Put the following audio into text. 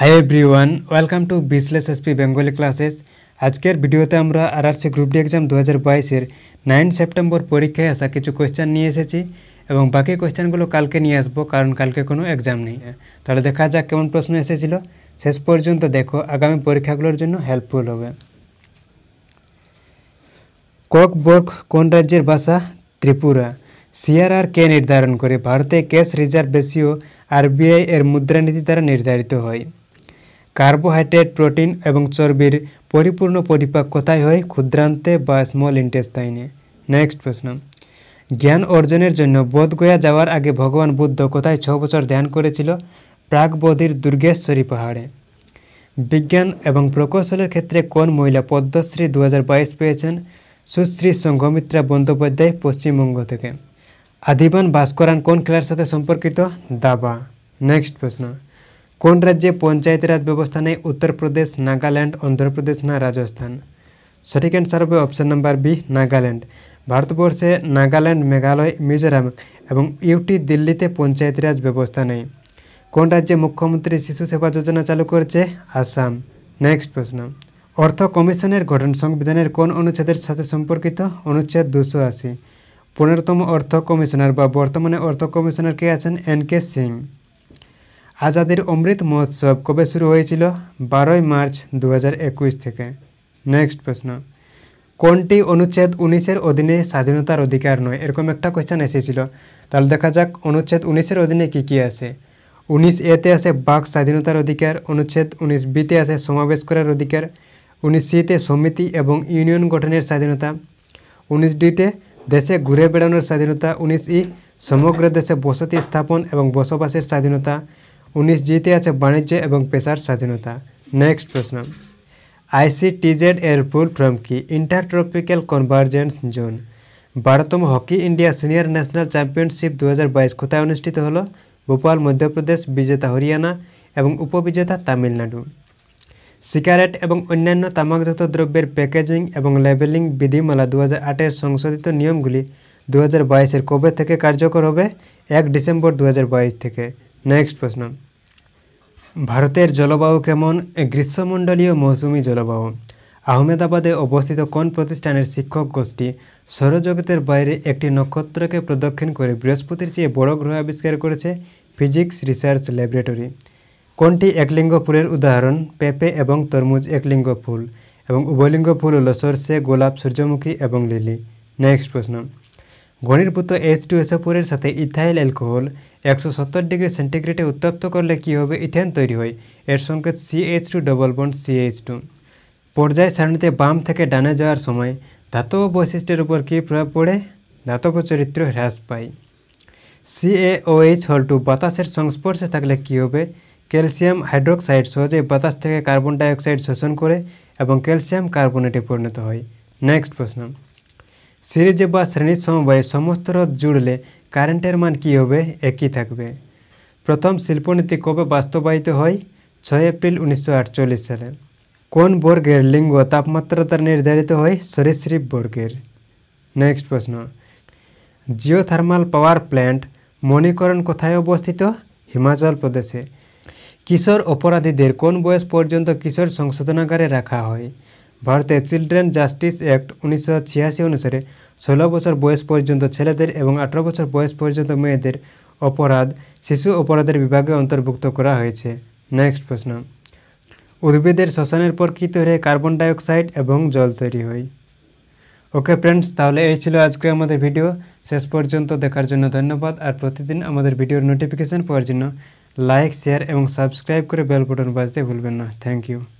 high one welcome to বিসলেস SP Bengali classes আজকের ভিডিওতে আমরা R R C group D exam দু হাজার বাইশের নাইন সেপ্টেম্বর পরীক্ষায় আসা কিছু কোয়েশ্চেন নিয়ে এসেছি এবং বাকি কোয়েশ্চেনগুলো কালকে নিয়ে আসবো কারণ কালকে কোনো এক্সাম নেই তাহলে দেখা যাক কেমন প্রশ্ন এসেছিল শেষ পর্যন্ত দেখো আগামী পরীক্ষাগুলোর জন্য হেল্পফুল হবে কক বর্গ কোন রাজ্যের ভাষা ত্রিপুরা আর কে নির্ধারণ করে ভারতে ক্যাশ রিজার্ভ বেশিও আরবিআই এর মুদ্রানীতি দ্বারা নির্ধারিত হয় কার্বোহাইড্রেট প্রোটিন এবং চর্বির পরিপূর্ণ পরিপাক কোথায় হয় ক্ষুদ্রান্তে বা স্মল ইন্টেস্টাইনে নেক্সট প্রশ্ন জ্ঞান অর্জনের জন্য বোধগয়া যাওয়ার আগে ভগবান বুদ্ধ কোথায় ছ বছর ধ্যান করেছিল প্রাগবধির দুর্গেশ্বরী পাহাড়ে বিজ্ঞান এবং প্রকৌশলের ক্ষেত্রে কোন মহিলা পদ্মশ্রী দু পেয়েছেন সুশ্রী সংঘমিত্রা বন্দ্যোপাধ্যায় পশ্চিমবঙ্গ থেকে আদিবান ভাস্করান কোন খেলার সাথে সম্পর্কিত দাবা নেক্সট প্রশ্ন কোন রাজ্যে পঞ্চায়েত রাজ ব্যবস্থা নেই উত্তরপ্রদেশ নাগাল্যান্ড অন্ধ্রপ্রদেশ না রাজস্থান সঠিক অ্যান্সার হবে অপশান নাম্বার বি নাগাল্যান্ড ভারতবর্ষে নাগাল্যান্ড মেঘালয় মিজোরাম এবং ইউটি দিল্লিতে পঞ্চায়েত রাজ ব্যবস্থা নেই কোন রাজ্যে মুখ্যমন্ত্রী শিশু সেবা যোজনা চালু করেছে আসাম নেক্সট প্রশ্ন অর্থ কমিশনের গঠন সংবিধানের কোন অনুচ্ছেদের সাথে সম্পর্কিত অনুচ্ছেদ দুশো আশি পনেরোতম অর্থ কমিশনার বা বর্তমানে অর্থ কমিশনার কে আছেন এন কে সিং আজাদের অমৃত মহোৎসব কবে শুরু হয়েছিল বারোই মার্চ দু থেকে নেক্সট প্রশ্ন কোনটি অনুচ্ছেদ উনিশের অধীনে স্বাধীনতার অধিকার নয় এরকম একটা কোয়েশ্চেন এসেছিল তাহলে দেখা যাক অনুচ্ছেদ উনিশের অধীনে কি কি আছে উনিশ এতে আছে বাক স্বাধীনতার অধিকার অনুচ্ছেদ উনিশ বিতে আছে সমাবেশ করার অধিকার উনিশ সিতে সমিতি এবং ইউনিয়ন গঠনের স্বাধীনতা উনিশ ডিতে দেশে ঘুরে বেড়ানোর স্বাধীনতা উনিশ ই সমগ্র দেশে বসতি স্থাপন এবং বসবাসের স্বাধীনতা উনিশ জিতে আছে বাণিজ্য এবং পেশার স্বাধীনতা নেক্সট প্রশ্ন আইসিটিজেড এর ফুল কি ইন্টার ট্রপিক্যাল কনভার্জেন্স জোন বারোতম hockey India senior national championship দু হাজার বাইশ কোথায় অনুষ্ঠিত হল ভোপাল মধ্যপ্রদেশ বিজেতা হরিয়ানা এবং উপবিজেতা তামিলনাড়ু সিগারেট এবং অন্যান্য তামাকজাত দ্রব্যের প্যাকেজিং এবং লেবেলিং বিধিমালা দু হাজার আটের সংশোধিত নিয়মগুলি দু হাজার বাইশের কবে থেকে কার্যকর হবে এক ডিসেম্বর দু হাজার বাইশ থেকে নেক্সট প্রশ্ন ভারতের জলবায়ু কেমন গ্রীষ্মমণ্ডলীয় মৌসুমি জলবায়ু আহমেদাবাদে অবস্থিত কোন প্রতিষ্ঠানের শিক্ষক গোষ্ঠী সৌরজগতের বাইরে একটি নক্ষত্রকে প্রদক্ষিণ করে বৃহস্পতির চেয়ে বড় গ্রহ আবিষ্কার করেছে ফিজিক্স রিসার্চ ল্যাবরেটরি কোনটি একলিঙ্গ ফুলের উদাহরণ পেঁপে এবং তরমুজ একলিঙ্গ ফুল এবং উভয়লিঙ্গ ফুল হল সর্ষে গোলাপ সূর্যমুখী এবং লিলি নেক্সট প্রশ্ন পুত্র এইচ টু এসো সাথে ইথাইল অ্যালকোহল একশো সত্তর ডিগ্রি সেন্টিগ্রেডে উত্তপ্ত করলে কী হবে ইথেন তৈরি হয় এর সংকেত CH two double bond CH two পর্যায় সারণীতে বাম থেকে ডানে যাওয়ার সময় ধাতব বৈশিষ্ট্যের উপর কী প্রভাব পড়ে ধাতব চরিত্র হ্রাস পায় সিএওএইচ হল টু বাতাসের সংস্পর্শে থাকলে কী হবে ক্যালসিয়াম হাইড্রোক্সাইড সহজেই বাতাস থেকে কার্বন ডাইঅক্সাইড শোষণ করে এবং ক্যালসিয়াম কার্বনেটে পরিণত হয় নেক্সট প্রশ্ন সিরিজে বা শ্রেণীর সমবায়ে সমস্ত রথ জুড়লে কারেন্টের মান কি হবে একই থাকবে প্রথম শিল্পনীতি কবে বাস্তবায়িত হয় ছয় এপ্রিল উনিশশো সালে কোন বর্গের লিঙ্গ তাপমাত্রা তার নির্ধারিত হয় সরীসৃপ বর্গের নেক্সট প্রশ্ন জিওথার্মাল পাওয়ার প্ল্যান্ট মণিকরণ কোথায় অবস্থিত হিমাচল প্রদেশে কিশোর অপরাধীদের কোন বয়স পর্যন্ত কিশোর সংশোধনাগারে রাখা হয় ভারতে চিলড্রেন জাস্টিস অ্যাক্ট উনিশশো অনুসারে ষোলো বছর বয়স পর্যন্ত ছেলেদের এবং আঠারো বছর বয়স পর্যন্ত মেয়েদের অপরাধ শিশু অপরাধের বিভাগে অন্তর্ভুক্ত করা হয়েছে নেক্সট প্রশ্ন উদ্ভিদের শ্বসনের পর কী তৈরি কার্বন ডাইঅক্সাইড এবং জল তৈরি হয় ওকে ফ্রেন্ডস তাহলে এই ছিল আজকে আমাদের ভিডিও শেষ পর্যন্ত দেখার জন্য ধন্যবাদ আর প্রতিদিন আমাদের ভিডিওর নোটিফিকেশান পাওয়ার জন্য লাইক শেয়ার এবং সাবস্ক্রাইব করে বেল বটন বাজতে ভুলবেন না থ্যাংক ইউ